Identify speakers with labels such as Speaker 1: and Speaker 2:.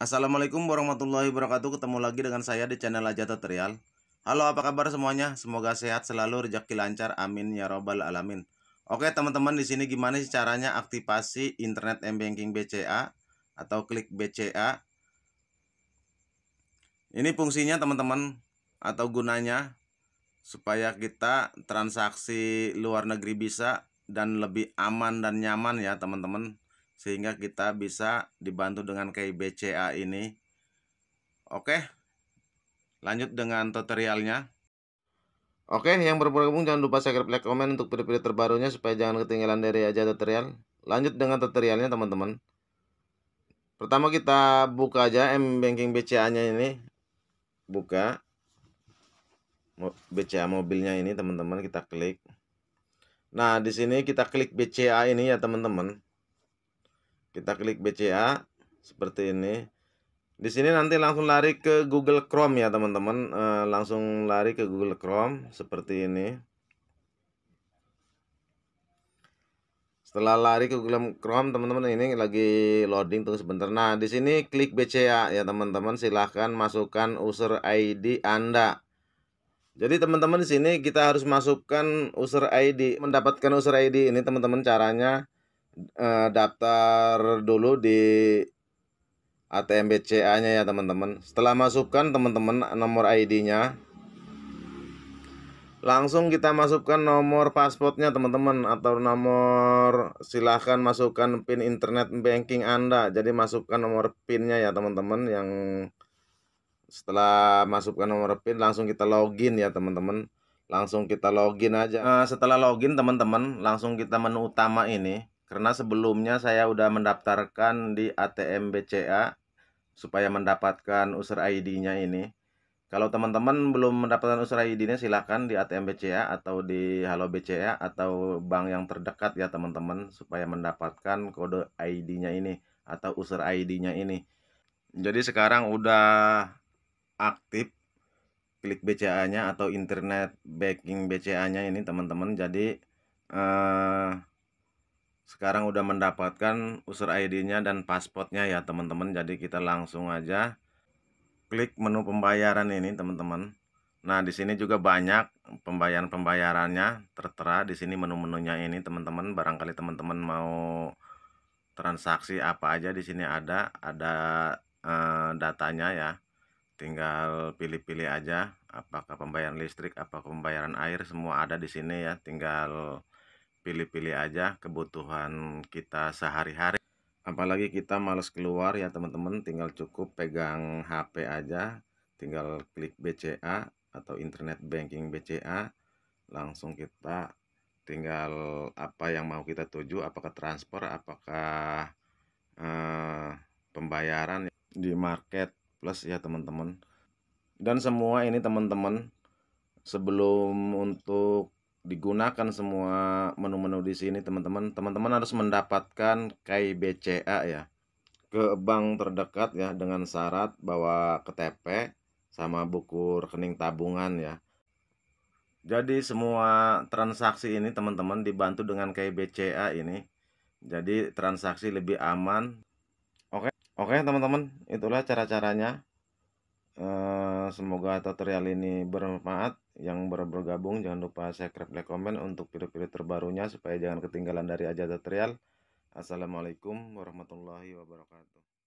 Speaker 1: Assalamualaikum warahmatullahi wabarakatuh Ketemu lagi dengan saya di channel Aja Tutorial Halo apa kabar semuanya Semoga sehat selalu rezeki lancar Amin ya robbal alamin Oke teman-teman di sini gimana sih caranya aktivasi internet m-banking BCA Atau klik BCA Ini fungsinya teman-teman Atau gunanya Supaya kita transaksi luar negeri bisa Dan lebih aman dan nyaman ya teman-teman sehingga kita bisa dibantu dengan KBCA ini. Oke, lanjut dengan tutorialnya. Oke, yang bergabung jangan lupa subscribe, like, komen untuk video-video terbarunya supaya jangan ketinggalan dari aja tutorial. Lanjut dengan tutorialnya teman-teman. Pertama kita buka aja M Banking BCA-nya ini. Buka BCA mobilnya ini teman-teman kita klik. Nah, di sini kita klik BCA ini ya teman-teman. Kita klik BCA seperti ini. Di sini nanti langsung lari ke Google Chrome ya teman-teman. E, langsung lari ke Google Chrome seperti ini. Setelah lari ke Google Chrome teman-teman ini lagi loading tunggu sebentar. Nah di sini klik BCA ya teman-teman. Silahkan masukkan user ID Anda. Jadi teman-teman di sini kita harus masukkan user ID. Mendapatkan user ID ini teman-teman caranya Eh, daftar dulu di ATM BCA-nya ya teman-teman. Setelah masukkan teman-teman nomor ID-nya, langsung kita masukkan nomor pasportnya teman-teman atau nomor silahkan masukkan pin internet banking anda jadi masukkan nomor pin nya ya teman-teman yang setelah masukkan nomor pin langsung kita login ya teman-teman langsung kita login aja nah, setelah login teman-teman langsung kita menu utama ini karena sebelumnya saya udah mendaftarkan di ATM BCA supaya mendapatkan user ID-nya ini. Kalau teman-teman belum mendapatkan user ID-nya silahkan di ATM BCA atau di Halo BCA atau bank yang terdekat ya teman-teman supaya mendapatkan kode ID-nya ini atau user ID-nya ini. Jadi sekarang udah aktif klik BCA-nya atau internet banking BCA-nya ini teman-teman. Jadi eh sekarang udah mendapatkan user ID-nya dan passportnya ya teman-teman jadi kita langsung aja klik menu pembayaran ini teman-teman nah di sini juga banyak pembayaran-pembayarannya tertera di sini menu-menunya ini teman-teman barangkali teman-teman mau transaksi apa aja di sini ada ada eh, datanya ya tinggal pilih-pilih aja apakah pembayaran listrik apa pembayaran air semua ada di sini ya tinggal pilih-pilih aja kebutuhan kita sehari-hari apalagi kita males keluar ya teman-teman tinggal cukup pegang HP aja tinggal klik BCA atau internet banking BCA langsung kita tinggal apa yang mau kita tuju apakah transfer apakah eh, pembayaran di market plus ya teman-teman dan semua ini teman-teman sebelum untuk digunakan semua menu-menu di sini teman-teman. Teman-teman harus mendapatkan KIBCA ya ke bank terdekat ya dengan syarat bawa KTP sama buku rekening tabungan ya. Jadi semua transaksi ini teman-teman dibantu dengan KIBCA ini. Jadi transaksi lebih aman. Oke, oke teman-teman, itulah cara-caranya. Eh, semoga tutorial ini bermanfaat yang baru bergabung jangan lupa subscribe like komen untuk video-video terbarunya supaya jangan ketinggalan dari Aja Tutorial Assalamualaikum warahmatullahi wabarakatuh